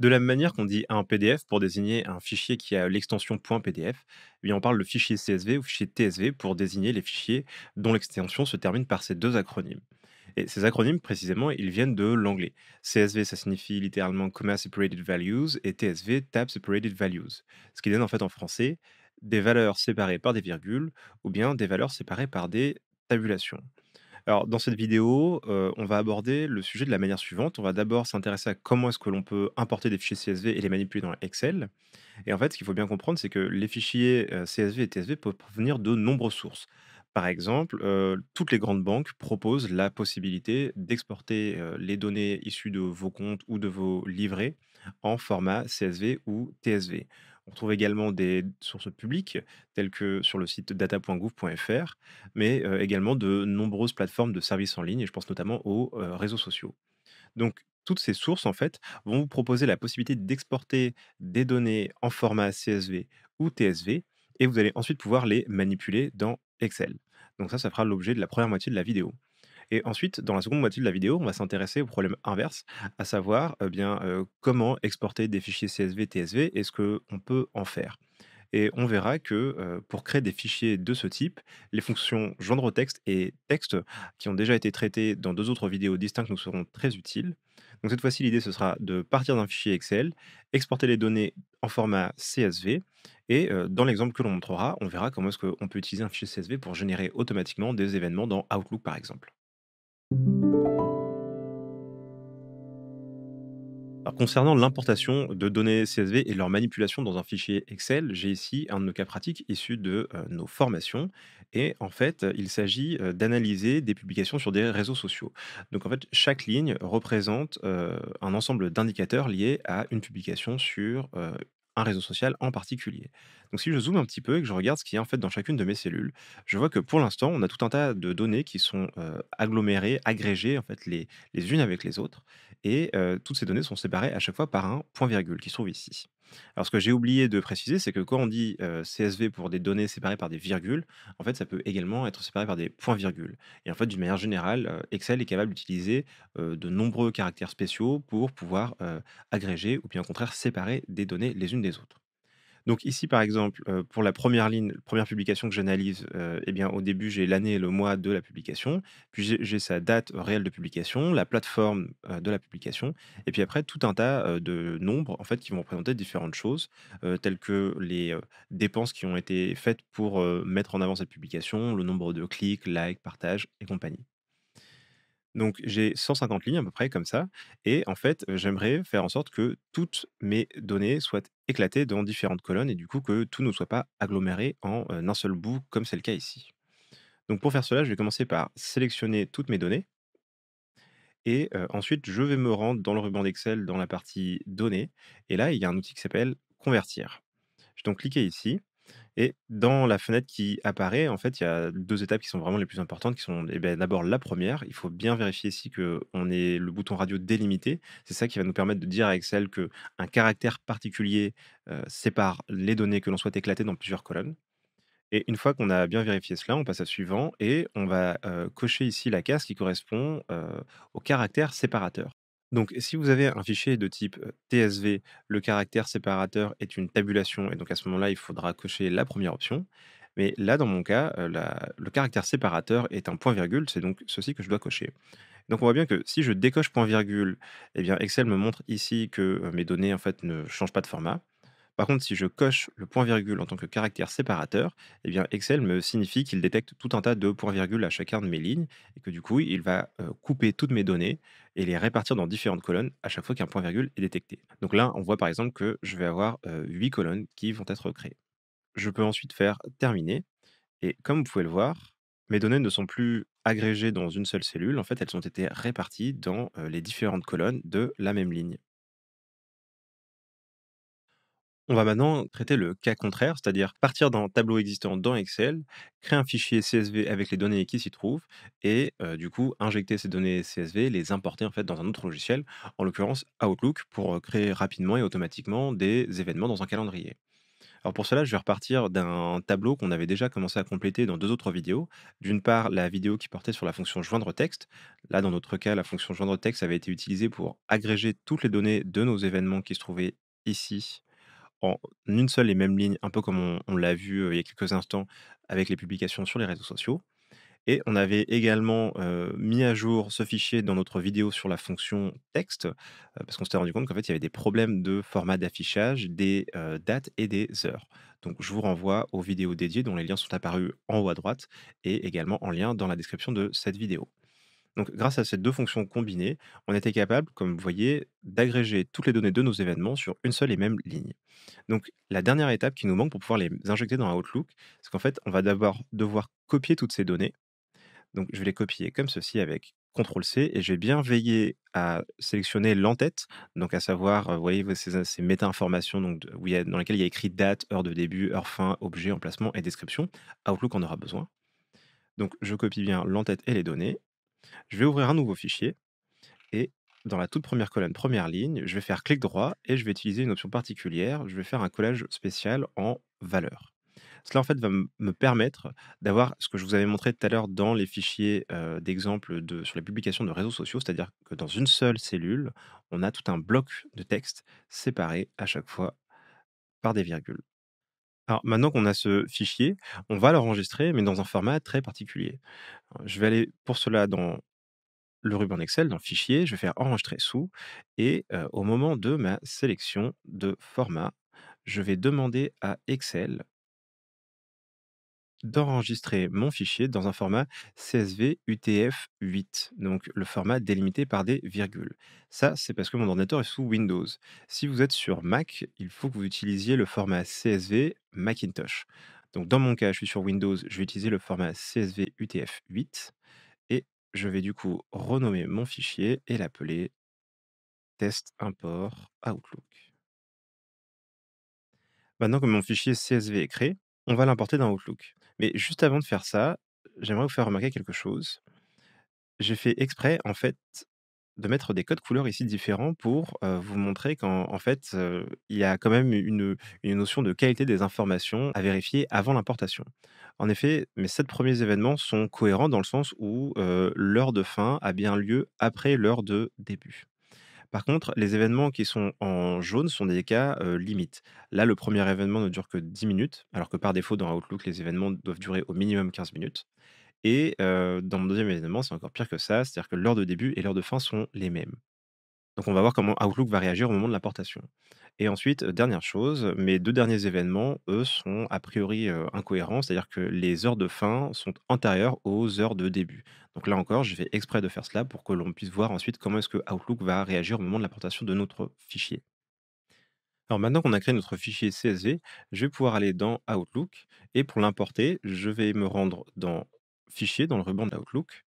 De la même manière qu'on dit un PDF pour désigner un fichier qui a l'extension .pdf, eh on parle de fichier CSV ou fichier TSV pour désigner les fichiers dont l'extension se termine par ces deux acronymes. Et ces acronymes, précisément, ils viennent de l'anglais. CSV, ça signifie littéralement Comma Separated Values et TSV, Tab Separated Values, ce qui donne en fait en français des valeurs séparées par des virgules ou bien des valeurs séparées par des tabulations. Alors, dans cette vidéo, euh, on va aborder le sujet de la manière suivante. On va d'abord s'intéresser à comment est-ce que l'on peut importer des fichiers CSV et les manipuler dans Excel. Et en fait, ce qu'il faut bien comprendre, c'est que les fichiers euh, CSV et TSV peuvent provenir de nombreuses sources. Par exemple, euh, toutes les grandes banques proposent la possibilité d'exporter les données issues de vos comptes ou de vos livrets en format CSV ou TSV. On trouve également des sources publiques, telles que sur le site data.gouv.fr, mais euh, également de nombreuses plateformes de services en ligne, et je pense notamment aux euh, réseaux sociaux. Donc, toutes ces sources, en fait, vont vous proposer la possibilité d'exporter des données en format CSV ou TSV, et vous allez ensuite pouvoir les manipuler dans Excel. Donc ça, ça fera l'objet de la première moitié de la vidéo. Et ensuite, dans la seconde moitié de la vidéo, on va s'intéresser au problème inverse, à savoir eh bien, euh, comment exporter des fichiers CSV, TSV et ce qu'on peut en faire et on verra que euh, pour créer des fichiers de ce type, les fonctions genre texte et texte, qui ont déjà été traitées dans deux autres vidéos distinctes, nous seront très utiles. Donc cette fois-ci, l'idée, ce sera de partir d'un fichier Excel, exporter les données en format CSV, et euh, dans l'exemple que l'on montrera, on verra comment est-ce qu'on peut utiliser un fichier CSV pour générer automatiquement des événements dans Outlook, par exemple concernant l'importation de données CSV et leur manipulation dans un fichier Excel, j'ai ici un de nos cas pratiques issus de euh, nos formations. Et en fait, il s'agit euh, d'analyser des publications sur des réseaux sociaux. Donc en fait, chaque ligne représente euh, un ensemble d'indicateurs liés à une publication sur un réseau social en particulier. Donc si je zoome un petit peu et que je regarde ce qu'il y a en fait dans chacune de mes cellules, je vois que pour l'instant, on a tout un tas de données qui sont euh, agglomérées, agrégées en fait les, unes avec les autres, et euh, toutes ces données sont séparées à chaque fois par un point-virgule qui se trouve ici. Alors, ce que j'ai oublié de préciser, c'est que quand on dit CSV pour des données séparées par des virgules, en fait, ça peut également être séparé par des points-virgules. Et en fait, d'une manière générale, Excel est capable d'utiliser de nombreux caractères spéciaux pour pouvoir agréger ou bien au contraire séparer des données les unes des autres. Donc ici, par exemple, euh, pour la première ligne, première publication que j'analyse, euh, eh bien, au début, j'ai l'année et le mois de la publication, puis j'ai sa date réelle de publication, la plateforme euh, de la publication, et puis après, tout un tas de nombres en fait, qui vont représenter différentes choses, telles que les dépenses qui ont été faites pour mettre en avant cette publication, le nombre de clics, likes, partages et compagnie. Donc j'ai 150 lignes à peu près comme ça. Et en fait, j'aimerais faire en sorte que toutes mes données soient éclatées dans différentes colonnes et du coup que tout ne soit pas aggloméré en un seul bout comme c'est le cas ici. Donc pour faire cela, je vais commencer par sélectionner toutes mes données. Et ensuite, je vais me rendre dans le ruban d'Excel dans la partie données. Et là, il y a un outil qui s'appelle convertir. Je vais donc cliquer ici et dans la fenêtre qui apparaît, en fait, il y a deux étapes qui sont vraiment les plus importantes, qui sont eh ben, d'abord la première, il faut bien vérifier ici que on ait le bouton radio délimité. C'est ça qui va nous permettre de dire à Excel que un caractère particulier euh, sépare les données que l'on souhaite éclater dans plusieurs colonnes. Et une fois qu'on a bien vérifié cela, on passe à suivant et on va euh, cocher ici la case qui correspond euh, au caractère séparateur. Donc, si vous avez un fichier de type TSV, le caractère séparateur est une tabulation, et donc à ce moment-là, il faudra cocher la première option. Mais là, dans mon cas, le caractère séparateur est un point-virgule, c'est donc ceci que je dois cocher. Donc on voit bien que si je décoche point-virgule, eh bien Excel me montre ici que mes données en fait ne changent pas de format. Par contre, si je coche le point-virgule en tant que caractère séparateur, eh bien Excel me signifie qu'il détecte tout un tas de points-virgules à chacun de mes lignes et que du coup, il va couper toutes mes données et les répartir dans différentes colonnes à chaque fois qu'un point-virgule est détecté. Donc là, on voit par exemple que je vais avoir huit colonnes qui vont être créées. Je peux ensuite faire terminer et comme vous pouvez le voir, mes données ne sont plus agrégées dans une seule cellule, en fait, elles ont été réparties dans les différentes colonnes de la même ligne. On va maintenant traiter le cas contraire, c'est-à-dire partir d'un tableau existant dans Excel, créer un fichier CSV avec les données qui s'y trouvent et euh, du coup injecter ces données CSV, les importer en fait dans un autre logiciel, en l'occurrence Outlook, pour euh, créer rapidement et automatiquement des événements dans un calendrier. Alors pour cela, je vais repartir d'un tableau qu'on avait déjà commencé à compléter dans deux autres vidéos. D'une part, la vidéo qui portait sur la fonction joindre texte. Là, dans notre cas, la fonction joindre texte avait été utilisée pour agréger toutes les données de nos événements qui se trouvaient ici en une seule et même ligne, un peu comme on, l'a vu il y a quelques instants avec les publications sur les réseaux sociaux. Et on avait également mis à jour ce fichier dans notre vidéo sur la fonction texte, parce qu'on s'était rendu compte qu'en fait, il y avait des problèmes de format d'affichage, des dates et des heures. Donc, je vous renvoie aux vidéos dédiées dont les liens sont apparus en haut à droite et également en lien dans la description de cette vidéo. Donc, grâce à ces deux fonctions combinées, on était capable, comme vous voyez, d'agréger toutes les données de nos événements sur une seule et même ligne. Donc, la dernière étape qui nous manque pour pouvoir les injecter dans Outlook, c'est qu'en fait, on va d'abord devoir copier toutes ces données. Donc, je vais les copier comme ceci avec CTRL-C et vais bien veiller à sélectionner l'entête, donc à savoir, euh, voyez, ces, ces méta-informations donc, dans lesquelles il y a écrit date, heure de début, heure fin, objet, emplacement et description. Outlook en aura besoin. Donc je copie bien l'entête et les données je vais ouvrir un nouveau fichier et dans la toute première colonne, première ligne, je vais faire clic droit et je vais utiliser une option particulière. Je vais faire un collage spécial en valeur. Cela en fait va me permettre d'avoir ce que je vous avais montré tout à l'heure dans les fichiers euh, d'exemple de, sur les publications de réseaux sociaux, c'est-à-dire que dans une seule cellule, on a tout un bloc de texte séparé à chaque fois par des virgules maintenant qu'on a ce fichier, on va l'enregistrer, mais dans un format très particulier. Je vais aller pour cela dans le ruban Excel, dans Fichier, je vais faire Enregistrer sous, et au moment de ma sélection de format, je vais demander à Excel d'enregistrer mon fichier dans un format CSV UTF-8, donc le format délimité par des virgules. Ça, c'est parce que mon ordinateur est sous Windows. Si vous êtes sur Mac, il faut que vous utilisiez le format CSV Macintosh. Donc dans mon cas, je suis sur Windows, je vais utiliser le format CSV UTF-8 et je vais du coup renommer mon fichier et l'appeler test import Outlook. Maintenant que mon fichier CSV est créé, on va l'importer dans Outlook. Mais juste avant de faire ça, j'aimerais vous faire remarquer quelque chose. J'ai fait exprès, en fait, de mettre des codes couleurs ici différents pour vous montrer qu'en fait, il y a quand même une, notion de qualité des informations à vérifier avant l'importation. En effet, mes sept premiers événements sont cohérents dans le sens où l'heure de fin a bien lieu après l'heure de début. Par contre, les événements qui sont en jaune sont des cas limites. Là, le premier événement ne dure que 10 minutes, alors que par défaut, dans Outlook, les événements doivent durer au minimum 15 minutes. Et dans le deuxième événement, c'est encore pire que ça, c'est-à-dire que l'heure de début et l'heure de fin sont les mêmes. Donc on va voir comment Outlook va réagir au moment de l'importation. Et ensuite, dernière chose, mes deux derniers événements, eux, sont a priori incohérents, c'est-à-dire que les heures de fin sont antérieures aux heures de début. Donc là encore, je vais exprès de faire cela pour que l'on puisse voir ensuite comment est-ce que Outlook va réagir au moment de l'importation de notre fichier. Alors maintenant qu'on a créé notre fichier CSV, je vais pouvoir aller dans Outlook et pour l'importer, je vais me rendre dans Fichier, dans le ruban Outlook.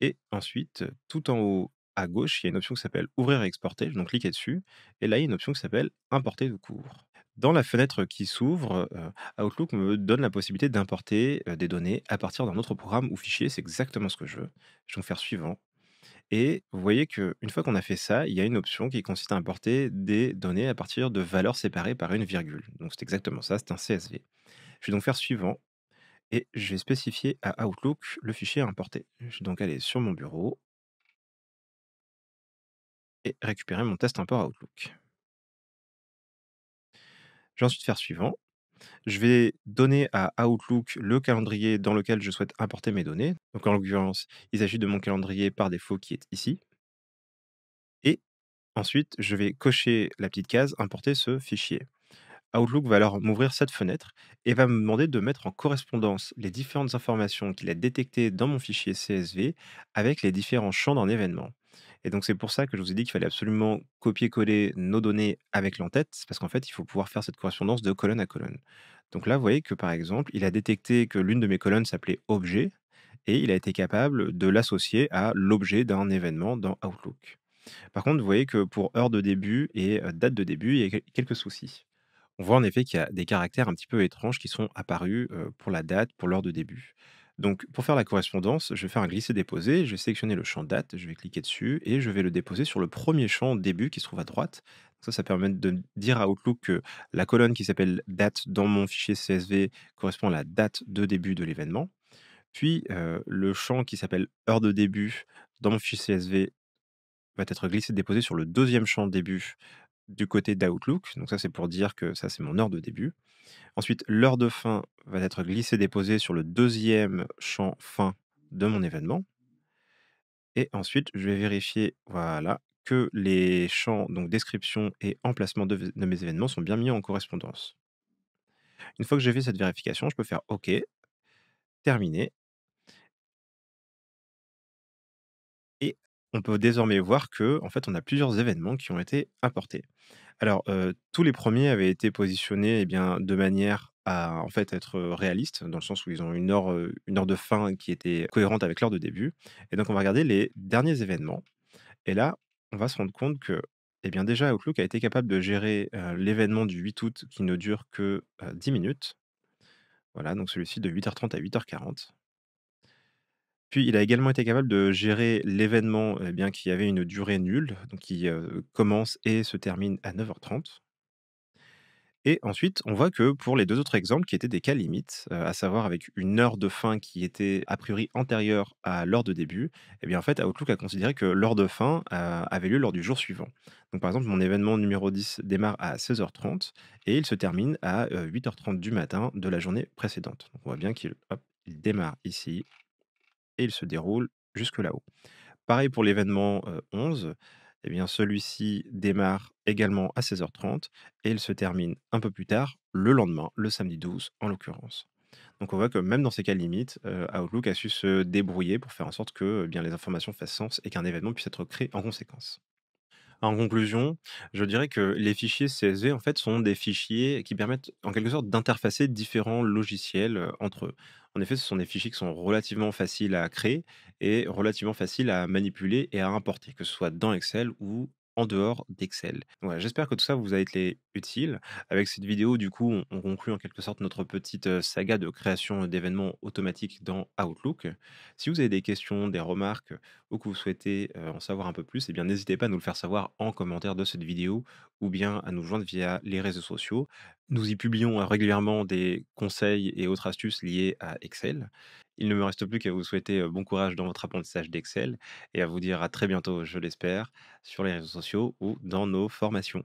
Et ensuite, tout en haut à gauche, il y a une option qui s'appelle Ouvrir et exporter. Je vais donc cliquer dessus. Et là, il y a une option qui s'appelle Importer de cours. Dans la fenêtre qui s'ouvre, euh, Outlook me donne la possibilité d'importer euh, des données à partir d'un autre programme ou fichier. C'est exactement ce que je veux. Je vais donc faire suivant. Et vous voyez qu'une fois qu'on a fait ça, il y a une option qui consiste à importer des données à partir de valeurs séparées par une virgule. Donc c'est exactement ça, c'est un CSV. Je vais donc faire suivant et je vais spécifier à Outlook le fichier à importer. Je vais donc aller sur mon bureau et récupérer mon test import Outlook. Je vais ensuite faire suivant. Je vais donner à Outlook le calendrier dans lequel je souhaite importer mes données. Donc en l'occurrence, il s'agit de mon calendrier par défaut qui est ici. Et ensuite, je vais cocher la petite case importer ce fichier. Outlook va alors m'ouvrir cette fenêtre et va me demander de mettre en correspondance les différentes informations qu'il a détectées dans mon fichier CSV avec les différents champs d'un événement. Et donc, c'est pour ça que je vous ai dit qu'il fallait absolument copier-coller nos données avec l'entête, parce qu'en fait, il faut pouvoir faire cette correspondance de colonne à colonne. Donc là, vous voyez que par exemple, il a détecté que l'une de mes colonnes s'appelait objet, et il a été capable de l'associer à l'objet d'un événement dans Outlook. Par contre, vous voyez que pour heure de début et euh, date de début, il y a quelques soucis. On voit en effet qu'il y a des caractères un petit peu étranges qui sont apparus euh, pour la date, pour l'heure de début. Donc pour faire la correspondance, je vais faire un glisser-déposer, je vais sélectionner le champ date, je vais cliquer dessus et je vais le déposer sur le premier champ début qui se trouve à droite. Ça, ça permet de dire à Outlook que la colonne qui s'appelle date dans mon fichier CSV correspond à la date de début de l'événement. Puis euh, le champ qui s'appelle heure de début dans mon fichier CSV va être glissé déposé sur le deuxième champ début du côté d'Outlook. Donc ça, c'est pour dire que ça, c'est mon heure de début. Ensuite, l'heure de fin va être glissée-déposée sur le deuxième champ fin de mon événement. Et ensuite, je vais vérifier, voilà, que les champs, donc description et emplacement de, mes événements sont bien mis en correspondance. Une fois que j'ai fait cette vérification, je peux faire OK, terminer on peut désormais voir que, en fait, on a plusieurs événements qui ont été apportés. Alors, tous les premiers avaient été positionnés eh bien, de manière à en fait être réaliste, dans le sens où ils ont une heure, une heure de fin qui était cohérente avec l'heure de début. Et donc, on va regarder les derniers événements. Et là, on va se rendre compte que, eh bien, déjà, Outlook a été capable de gérer l'événement du 8 août qui ne dure que 10 minutes. Voilà, donc celui-ci de 8h30 à 8h40. Puis il a également été capable de gérer l'événement, eh bien qui avait une durée nulle, donc qui commence et se termine à 9h30. Et ensuite, on voit que pour les deux autres exemples qui étaient des cas limites, à savoir avec une heure de fin qui était a priori antérieure à l'heure de début, eh bien en fait, Outlook a considéré que l'heure de fin avait lieu lors du jour suivant. Donc par exemple, mon événement numéro 10 démarre à 16h30 et il se termine à 8h30 du matin de la journée précédente. on voit bien qu'il démarre ici et il se déroule jusque là-haut. Pareil pour l'événement 11, eh bien celui-ci démarre également à 16h30 et il se termine un peu plus tard, le lendemain, le samedi 12 en l'occurrence. Donc on voit que même dans ces cas limites, Outlook a su se débrouiller pour faire en sorte que eh bien, les informations fassent sens et qu'un événement puisse être créé en conséquence. En conclusion, je dirais que les fichiers CSV en fait sont des fichiers qui permettent en quelque sorte d'interfacer différents logiciels euh, entre eux. En effet, ce sont des fichiers qui sont relativement faciles à créer et relativement faciles à manipuler et à importer, que ce soit dans Excel ou en dehors d'Excel. Voilà, j'espère que tout ça vous a été utile. Avec cette vidéo, du coup, on, conclut en quelque sorte notre petite saga de création d'événements automatiques dans Outlook. Si vous avez des questions, des remarques ou que vous souhaitez en savoir un peu plus, eh bien n'hésitez pas à nous le faire savoir en commentaire de cette vidéo ou bien à nous joindre via les réseaux sociaux. Nous y publions régulièrement des conseils et autres astuces liées à Excel. Il ne me reste plus qu'à vous souhaiter bon courage dans votre apprentissage d'Excel et à vous dire à très bientôt, je l'espère, sur les réseaux sociaux ou dans nos formations.